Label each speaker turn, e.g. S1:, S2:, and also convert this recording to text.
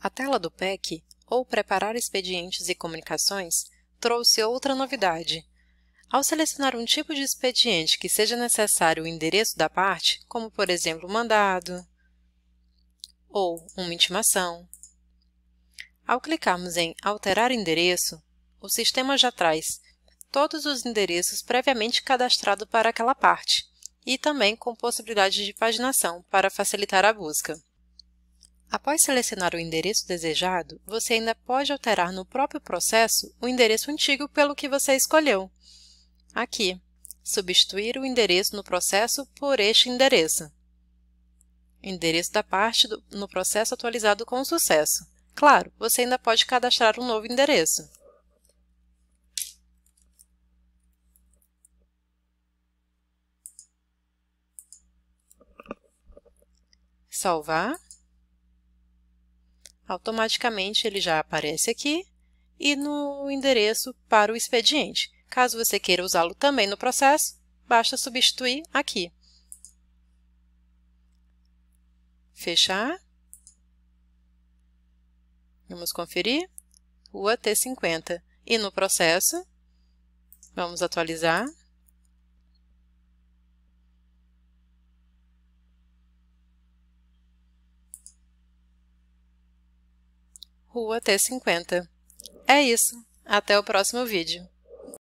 S1: A tela do PEC, ou Preparar Expedientes e Comunicações, trouxe outra novidade. Ao selecionar um tipo de expediente que seja necessário o endereço da parte, como por exemplo mandado ou uma intimação, ao clicarmos em Alterar endereço, o sistema já traz todos os endereços previamente cadastrados para aquela parte e também com possibilidade de paginação para facilitar a busca. Após selecionar o endereço desejado, você ainda pode alterar no próprio processo o endereço antigo pelo que você escolheu. Aqui, substituir o endereço no processo por este endereço. Endereço da parte do, no processo atualizado com sucesso. Claro, você ainda pode cadastrar um novo endereço. Salvar automaticamente ele já aparece aqui e no endereço para o expediente. Caso você queira usá-lo também no processo, basta substituir aqui. Fechar. Vamos conferir. Rua T50. E no processo, vamos atualizar. Rua T50. É isso, até o próximo vídeo.